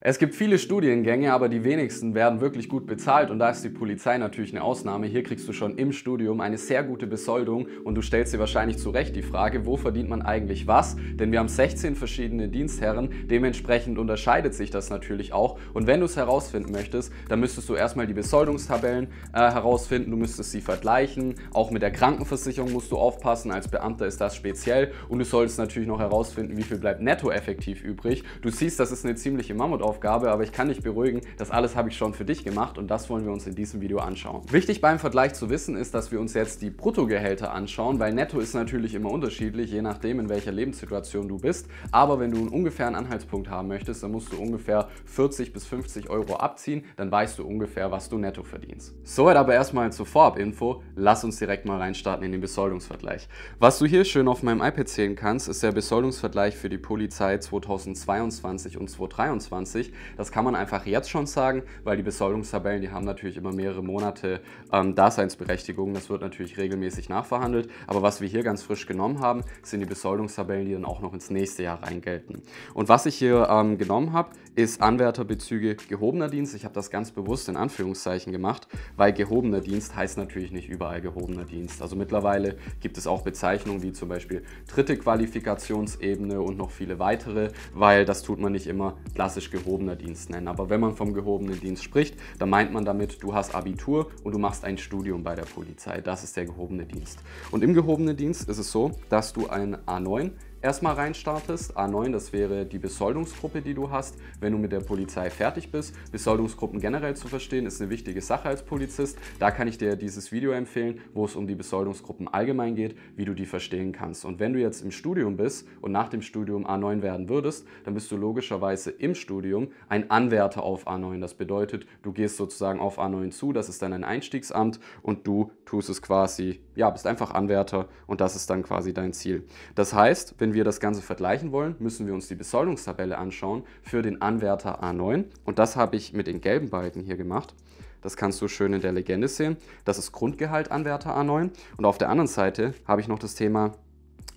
Es gibt viele Studiengänge, aber die wenigsten werden wirklich gut bezahlt und da ist die Polizei natürlich eine Ausnahme. Hier kriegst du schon im Studium eine sehr gute Besoldung und du stellst dir wahrscheinlich zu Recht die Frage, wo verdient man eigentlich was? Denn wir haben 16 verschiedene Dienstherren, dementsprechend unterscheidet sich das natürlich auch. Und wenn du es herausfinden möchtest, dann müsstest du erstmal die Besoldungstabellen äh, herausfinden, du müsstest sie vergleichen. Auch mit der Krankenversicherung musst du aufpassen, als Beamter ist das speziell und du solltest natürlich noch herausfinden, wie viel bleibt netto effektiv übrig. Du siehst, das ist eine ziemliche Mammut Hausaufgabe, aber ich kann dich beruhigen, das alles habe ich schon für dich gemacht und das wollen wir uns in diesem Video anschauen. Wichtig beim Vergleich zu wissen ist, dass wir uns jetzt die Bruttogehälter anschauen, weil netto ist natürlich immer unterschiedlich, je nachdem in welcher Lebenssituation du bist, aber wenn du einen ungefähren Anhaltspunkt haben möchtest, dann musst du ungefähr 40 bis 50 Euro abziehen, dann weißt du ungefähr, was du netto verdienst. Soweit aber erstmal zur Vorab-Info, lass uns direkt mal reinstarten in den Besoldungsvergleich. Was du hier schön auf meinem iPad sehen kannst, ist der Besoldungsvergleich für die Polizei 2022 und 2023 2020. Das kann man einfach jetzt schon sagen, weil die Besoldungstabellen, die haben natürlich immer mehrere Monate ähm, Daseinsberechtigung. Das wird natürlich regelmäßig nachverhandelt. Aber was wir hier ganz frisch genommen haben, sind die Besoldungstabellen, die dann auch noch ins nächste Jahr reingelten. Und was ich hier ähm, genommen habe, ist Anwärterbezüge gehobener Dienst. Ich habe das ganz bewusst in Anführungszeichen gemacht, weil gehobener Dienst heißt natürlich nicht überall gehobener Dienst. Also mittlerweile gibt es auch Bezeichnungen wie zum Beispiel dritte Qualifikationsebene und noch viele weitere, weil das tut man nicht immer klassisch gehoben gehobener Dienst nennen. Aber wenn man vom gehobenen Dienst spricht, dann meint man damit, du hast Abitur und du machst ein Studium bei der Polizei. Das ist der gehobene Dienst. Und im gehobenen Dienst ist es so, dass du ein A9 erstmal reinstartest. A9, das wäre die Besoldungsgruppe, die du hast, wenn du mit der Polizei fertig bist. Besoldungsgruppen generell zu verstehen, ist eine wichtige Sache als Polizist. Da kann ich dir dieses Video empfehlen, wo es um die Besoldungsgruppen allgemein geht, wie du die verstehen kannst. Und wenn du jetzt im Studium bist und nach dem Studium A9 werden würdest, dann bist du logischerweise im Studium ein Anwärter auf A9. Das bedeutet, du gehst sozusagen auf A9 zu, das ist dann ein Einstiegsamt und du tust es quasi, ja, bist einfach Anwärter und das ist dann quasi dein Ziel. Das heißt, wenn wenn wir das Ganze vergleichen wollen, müssen wir uns die Besoldungstabelle anschauen für den Anwärter A9. Und das habe ich mit den gelben Balken hier gemacht. Das kannst du schön in der Legende sehen. Das ist Grundgehalt Anwärter A9. Und auf der anderen Seite habe ich noch das Thema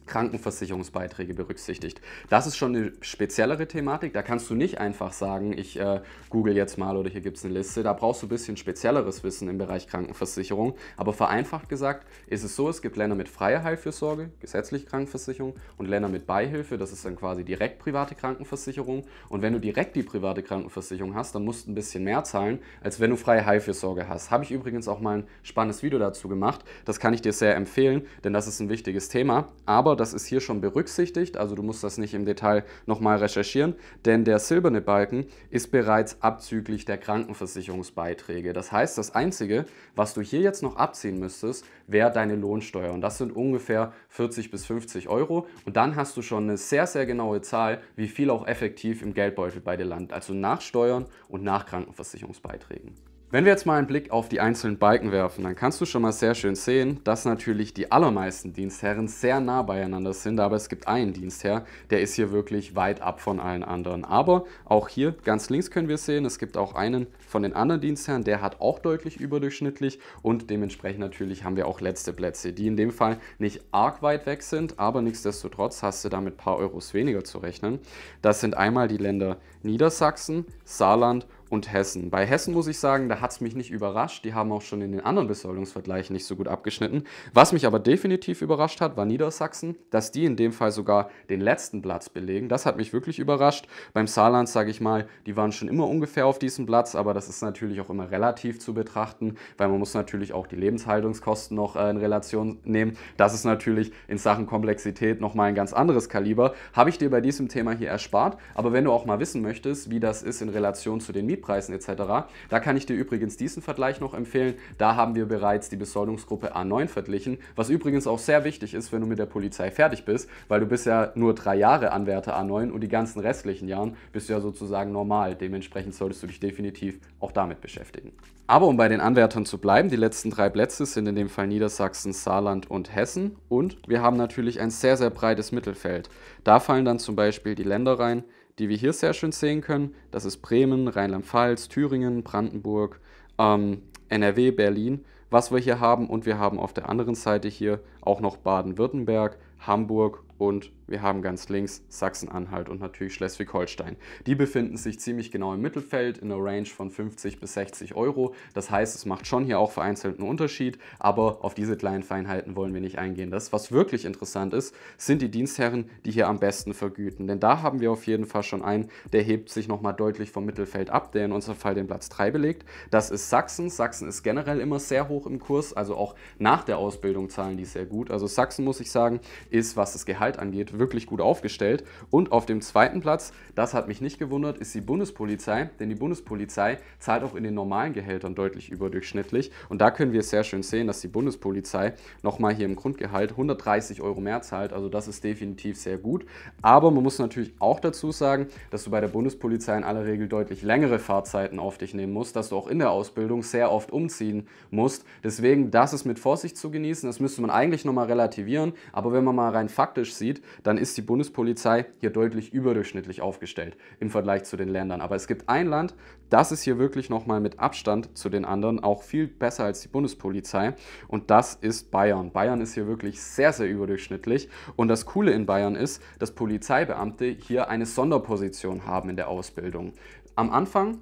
Krankenversicherungsbeiträge berücksichtigt. Das ist schon eine speziellere Thematik. Da kannst du nicht einfach sagen, ich äh, google jetzt mal oder hier gibt es eine Liste. Da brauchst du ein bisschen spezielleres Wissen im Bereich Krankenversicherung. Aber vereinfacht gesagt ist es so, es gibt Länder mit freier Heilfürsorge, gesetzliche Krankenversicherung und Länder mit Beihilfe. Das ist dann quasi direkt private Krankenversicherung. Und wenn du direkt die private Krankenversicherung hast, dann musst du ein bisschen mehr zahlen, als wenn du freie Heilfürsorge hast. Habe ich übrigens auch mal ein spannendes Video dazu gemacht. Das kann ich dir sehr empfehlen, denn das ist ein wichtiges Thema. Aber das ist hier schon berücksichtigt, also du musst das nicht im Detail nochmal recherchieren, denn der silberne Balken ist bereits abzüglich der Krankenversicherungsbeiträge. Das heißt, das Einzige, was du hier jetzt noch abziehen müsstest, wäre deine Lohnsteuer und das sind ungefähr 40 bis 50 Euro und dann hast du schon eine sehr, sehr genaue Zahl, wie viel auch effektiv im Geldbeutel bei dir landet, also nach Steuern und nach Krankenversicherungsbeiträgen. Wenn wir jetzt mal einen Blick auf die einzelnen Balken werfen, dann kannst du schon mal sehr schön sehen, dass natürlich die allermeisten Dienstherren sehr nah beieinander sind, aber es gibt einen Dienstherr, der ist hier wirklich weit ab von allen anderen. Aber auch hier ganz links können wir sehen, es gibt auch einen von den anderen Dienstherren, der hat auch deutlich überdurchschnittlich und dementsprechend natürlich haben wir auch letzte Plätze, die in dem Fall nicht arg weit weg sind, aber nichtsdestotrotz hast du damit ein paar Euros weniger zu rechnen. Das sind einmal die Länder Niedersachsen, Saarland und und Hessen. Bei Hessen muss ich sagen, da hat es mich nicht überrascht. Die haben auch schon in den anderen Besoldungsvergleichen nicht so gut abgeschnitten. Was mich aber definitiv überrascht hat, war Niedersachsen, dass die in dem Fall sogar den letzten Platz belegen. Das hat mich wirklich überrascht. Beim Saarland sage ich mal, die waren schon immer ungefähr auf diesem Platz, aber das ist natürlich auch immer relativ zu betrachten, weil man muss natürlich auch die Lebenshaltungskosten noch äh, in Relation nehmen. Das ist natürlich in Sachen Komplexität nochmal ein ganz anderes Kaliber. Habe ich dir bei diesem Thema hier erspart. Aber wenn du auch mal wissen möchtest, wie das ist in Relation zu den Mieten, Spritpreisen etc. Da kann ich dir übrigens diesen Vergleich noch empfehlen. Da haben wir bereits die Besoldungsgruppe A9 verglichen, was übrigens auch sehr wichtig ist, wenn du mit der Polizei fertig bist, weil du bist ja nur drei Jahre Anwärter A9 und die ganzen restlichen Jahren bist du ja sozusagen normal. Dementsprechend solltest du dich definitiv auch damit beschäftigen. Aber um bei den Anwärtern zu bleiben, die letzten drei Plätze sind in dem Fall Niedersachsen, Saarland und Hessen und wir haben natürlich ein sehr, sehr breites Mittelfeld. Da fallen dann zum Beispiel die Länder rein, die wir hier sehr schön sehen können. Das ist Bremen, Rheinland-Pfalz, Thüringen, Brandenburg, ähm, NRW, Berlin, was wir hier haben. Und wir haben auf der anderen Seite hier auch noch Baden-Württemberg, Hamburg und wir haben ganz links Sachsen-Anhalt und natürlich Schleswig-Holstein. Die befinden sich ziemlich genau im Mittelfeld in einer Range von 50 bis 60 Euro. Das heißt, es macht schon hier auch vereinzelt einen Unterschied, aber auf diese kleinen Feinheiten wollen wir nicht eingehen. Das, was wirklich interessant ist, sind die Dienstherren, die hier am besten vergüten. Denn da haben wir auf jeden Fall schon einen, der hebt sich nochmal deutlich vom Mittelfeld ab, der in unserem Fall den Platz 3 belegt. Das ist Sachsen. Sachsen ist generell immer sehr hoch im Kurs, also auch nach der Ausbildung zahlen die sehr gut. Also Sachsen, muss ich sagen, ist, was das Gehalt Gewalt angeht, wirklich gut aufgestellt. Und auf dem zweiten Platz, das hat mich nicht gewundert, ist die Bundespolizei, denn die Bundespolizei zahlt auch in den normalen Gehältern deutlich überdurchschnittlich. Und da können wir sehr schön sehen, dass die Bundespolizei nochmal hier im Grundgehalt 130 Euro mehr zahlt. Also das ist definitiv sehr gut. Aber man muss natürlich auch dazu sagen, dass du bei der Bundespolizei in aller Regel deutlich längere Fahrzeiten auf dich nehmen musst, dass du auch in der Ausbildung sehr oft umziehen musst. Deswegen, das ist mit Vorsicht zu genießen. Das müsste man eigentlich nochmal relativieren. Aber wenn man mal rein faktisch sieht, dann ist die Bundespolizei hier deutlich überdurchschnittlich aufgestellt im Vergleich zu den Ländern. Aber es gibt ein Land, das ist hier wirklich nochmal mit Abstand zu den anderen auch viel besser als die Bundespolizei und das ist Bayern. Bayern ist hier wirklich sehr, sehr überdurchschnittlich und das Coole in Bayern ist, dass Polizeibeamte hier eine Sonderposition haben in der Ausbildung. Am Anfang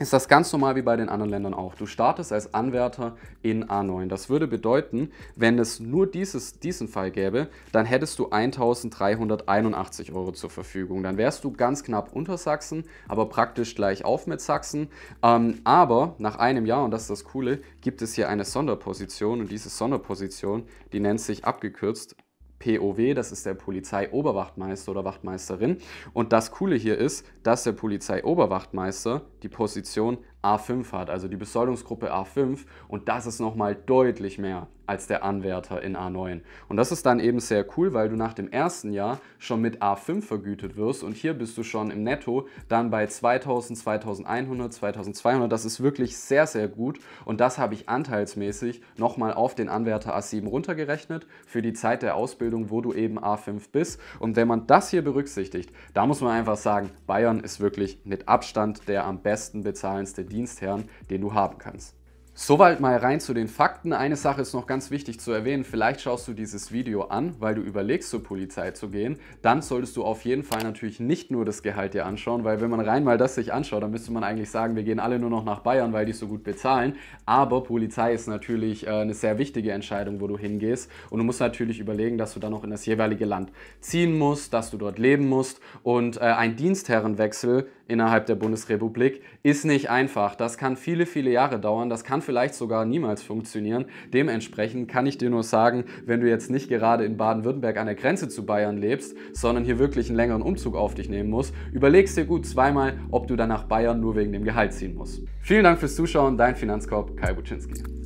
ist das ganz normal wie bei den anderen Ländern auch. Du startest als Anwärter in A9. Das würde bedeuten, wenn es nur dieses, diesen Fall gäbe, dann hättest du 1381 Euro zur Verfügung. Dann wärst du ganz knapp unter Sachsen, aber praktisch gleich auf mit Sachsen. Ähm, aber nach einem Jahr, und das ist das Coole, gibt es hier eine Sonderposition und diese Sonderposition, die nennt sich abgekürzt POW, das ist der Polizeioberwachtmeister oder Wachtmeisterin. Und das Coole hier ist, dass der Polizeioberwachtmeister die Position A5 hat, also die Besoldungsgruppe A5 und das ist nochmal deutlich mehr als der Anwärter in A9. Und das ist dann eben sehr cool, weil du nach dem ersten Jahr schon mit A5 vergütet wirst und hier bist du schon im Netto dann bei 2000, 2100, 2200. Das ist wirklich sehr, sehr gut und das habe ich anteilsmäßig nochmal auf den Anwärter A7 runtergerechnet für die Zeit der Ausbildung, wo du eben A5 bist. Und wenn man das hier berücksichtigt, da muss man einfach sagen, Bayern ist wirklich mit Abstand der am besten bezahlendste Dienstherrn, den du haben kannst. Soweit mal rein zu den Fakten. Eine Sache ist noch ganz wichtig zu erwähnen. Vielleicht schaust du dieses Video an, weil du überlegst, zur Polizei zu gehen. Dann solltest du auf jeden Fall natürlich nicht nur das Gehalt dir anschauen, weil wenn man rein mal das sich anschaut, dann müsste man eigentlich sagen, wir gehen alle nur noch nach Bayern, weil die so gut bezahlen. Aber Polizei ist natürlich äh, eine sehr wichtige Entscheidung, wo du hingehst. Und du musst natürlich überlegen, dass du dann noch in das jeweilige Land ziehen musst, dass du dort leben musst. Und äh, ein Dienstherrenwechsel innerhalb der Bundesrepublik ist nicht einfach. Das kann viele, viele Jahre dauern. Das kann vielleicht sogar niemals funktionieren. Dementsprechend kann ich dir nur sagen, wenn du jetzt nicht gerade in Baden-Württemberg an der Grenze zu Bayern lebst, sondern hier wirklich einen längeren Umzug auf dich nehmen musst, überlegst dir gut zweimal, ob du dann nach Bayern nur wegen dem Gehalt ziehen musst. Vielen Dank fürs Zuschauen. Dein Finanzkorb Kai Buczynski.